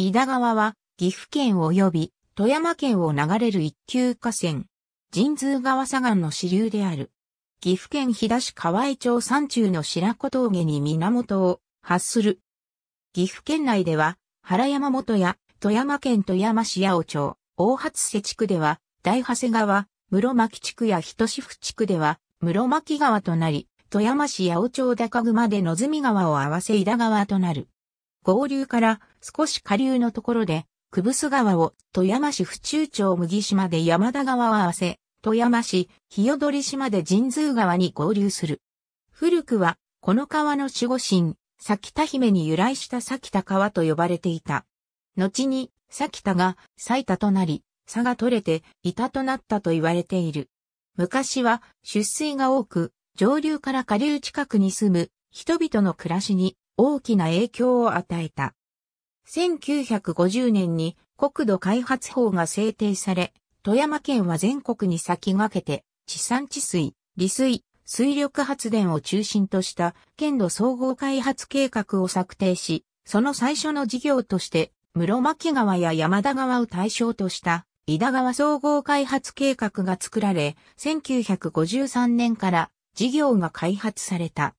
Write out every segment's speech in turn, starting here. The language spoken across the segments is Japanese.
井田川は、岐阜県及び富山県を流れる一級河川、神通川左岸の支流である。岐阜県飛騨市河合町山中の白子峠に源を発する。岐阜県内では、原山本や富山県富山市八尾町、大発瀬地区では、大長谷川、室牧地区や人志府地区では、室牧川となり、富山市八尾町高熊で野住川を合わせ井田川となる。合流から少し下流のところで、久伏川を富山市府中町麦島で山田川を合わせ、富山市日踊島で神通川に合流する。古くは、この川の守護神、咲田姫に由来した咲田川と呼ばれていた。後に、咲田が埼田となり、差が取れて、板となったと言われている。昔は、出水が多く、上流から下流近くに住む人々の暮らしに大きな影響を与えた。1950年に国土開発法が制定され、富山県は全国に先駆けて、地産地水、利水、水力発電を中心とした県土総合開発計画を策定し、その最初の事業として、室牧川や山田川を対象とした井田川総合開発計画が作られ、1953年から事業が開発された。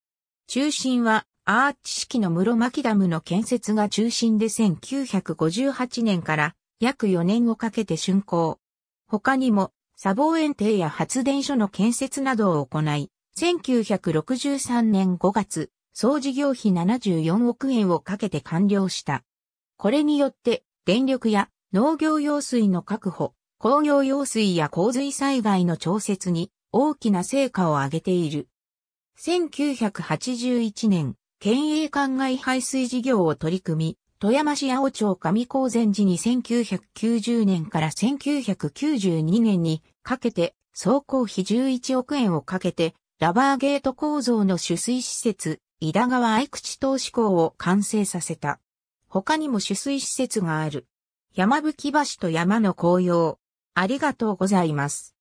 中心はアーチ式の室巻ダムの建設が中心で1958年から約4年をかけて竣工。他にも、砂防園庭や発電所の建設などを行い、1963年5月、総事業費74億円をかけて完了した。これによって、電力や農業用水の確保、工業用水や洪水災害の調節に大きな成果を上げている。1981年、県営灌漑排水事業を取り組み、富山市青町上高前寺に1990年から1992年にかけて、総工費11億円をかけて、ラバーゲート構造の取水施設、井田川愛口投資港を完成させた。他にも取水施設がある。山吹橋と山の紅葉。ありがとうございます。